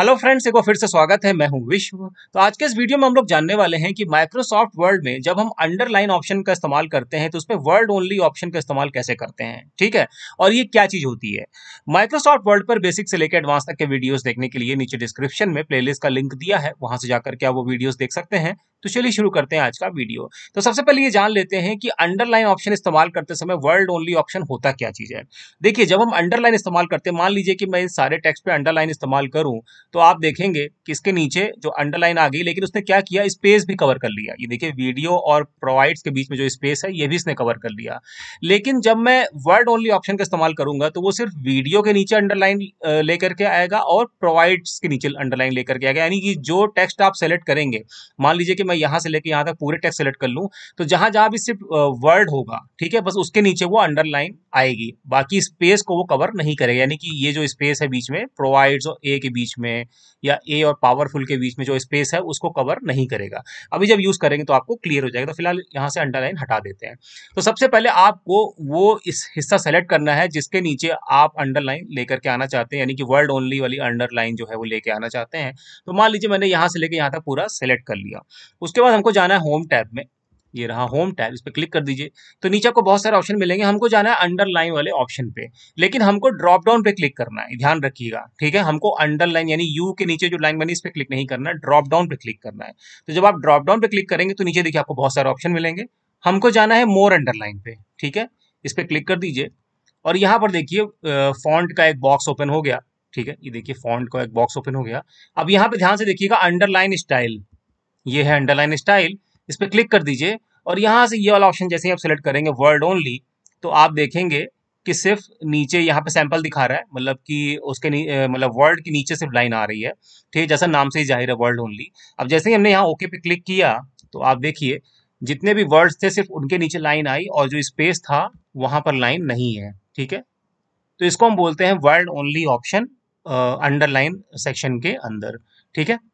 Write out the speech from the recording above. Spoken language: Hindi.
हेलो फ्रेंड्स एक बार फिर से स्वागत है मैं हूं विश्व तो आज के इस वीडियो में हम लोग जानने वाले हैं कि माइक्रोसॉफ्ट वर्ड में जब हम अंडरलाइन ऑप्शन का इस्तेमाल करते हैं तो उसमें वर्ड ओनली ऑप्शन का इस्तेमाल कैसे करते हैं ठीक है और ये क्या चीज होती है माइक्रोसॉफ्ट वर्ड पर बेसिक से लेकर एडवांस तक के वीडियोज देखने के लिए नीचे डिस्क्रिप्शन में प्ले का लिंक दिया है वहां से जाकर के आप वो वीडियोज देख सकते हैं तो चलिए शुरू करते हैं आज का वीडियो तो सबसे पहले ये जान लेते हैं कि अंडरलाइन ऑप्शन इस्तेमाल करते समय वर्ल्ड ओनली ऑप्शन होता क्या चीज़ है देखिए जब हम अंडरलाइन इस्तेमाल करते हैं मान लीजिए कि मैं इस सारे टेक्स्ट पे अंडरलाइन इस्तेमाल करूं तो आप देखेंगे कि इसके नीचे जो अंडरलाइन आ गई लेकिन उसने क्या किया स्पेस भी कवर कर लिया ये देखिए वीडियो और प्रोवाइड्स के बीच में जो स्पेस है ये भी इसने कवर कर लिया लेकिन जब मैं वर्ड ओनली ऑप्शन का इस्तेमाल करूंगा तो वो सिर्फ वीडियो के नीचे अंडरलाइन लेकर के आएगा और प्रोवाइड्स के नीचे अंडरलाइन लेकर के आएगा यानी कि जो टेक्स्ट आप सेलेक्ट करेंगे मान लीजिए कि मैं यहां से लेकर यहां तक पूरे टेक्स्ट सेलेक्ट कर लूं तो जहां जहां भी सिर्फ वर्ड होगा ठीक है बस उसके नीचे वो अंडरलाइन आएगी बाकी स्पेस को वो कवर नहीं करेगा यानी कि ये जो स्पेस है बीच में प्रोवाइड्स और ए के बीच में या ए और पावरफुल के बीच में जो स्पेस है उसको कवर नहीं करेगा अभी जब यूज़ करेंगे तो आपको क्लियर हो जाएगा तो फिलहाल यहाँ से अंडरलाइन हटा देते हैं तो सबसे पहले आपको वो इस हिस्सा सेलेक्ट करना है जिसके नीचे आप अंडरलाइन लेकर के आना चाहते हैं यानी कि वर्ड ओनली वाली अंडरलाइन जो है वो लेके आना चाहते हैं तो मान लीजिए मैंने यहाँ से लेकर यहाँ तक पूरा सेलेक्ट कर लिया उसके बाद हमको जाना है होम टैब में ये रहा होम टैब इस पर क्लिक कर दीजिए तो नीचे आपको बहुत सारे ऑप्शन मिलेंगे हमको जाना है अंडरलाइन वाले ऑप्शन पे लेकिन हमको ड्रॉप डाउन पे क्लिक करना है ध्यान रखिएगा ठीक है हमको अंडरलाइन यानी यू के नीचे जो लाइन बनी इस पर क्लिक नहीं करना है ड्रॉप डाउन पे क्लिक करना है तो जब आप ड्रॉप डाउन पे क्लिक करेंगे तो नीचे देखिए आपको बहुत सारे ऑप्शन मिलेंगे हमको जाना है मोर अंडरलाइन पे ठीक है इस पर क्लिक कर दीजिए और यहाँ पर देखिए फॉन्ट का एक बॉक्स ओपन हो गया ठीक है ये देखिए फॉन्ट का एक बॉक्स ओपन हो गया अब यहाँ पे ध्यान से देखिएगा अंडरलाइन स्टाइल ये है अंडरलाइन स्टाइल इस पर क्लिक कर दीजिए और यहाँ से ये वाला ऑप्शन जैसे ही आप सेलेक्ट करेंगे वर्ड ओनली तो आप देखेंगे कि सिर्फ नीचे यहाँ पे सैंपल दिखा रहा है मतलब कि उसके मतलब वर्ड के नीचे सिर्फ लाइन आ रही है ठीक है जैसा नाम से ही जाहिर है वर्ल्ड ओनली अब जैसे ही हमने यहाँ ओके पे क्लिक किया तो आप देखिए जितने भी वर्ड्स थे सिर्फ उनके नीचे लाइन आई और जो स्पेस था वहाँ पर लाइन नहीं है ठीक है तो इसको हम बोलते हैं world only option underline section के अंदर ठीक है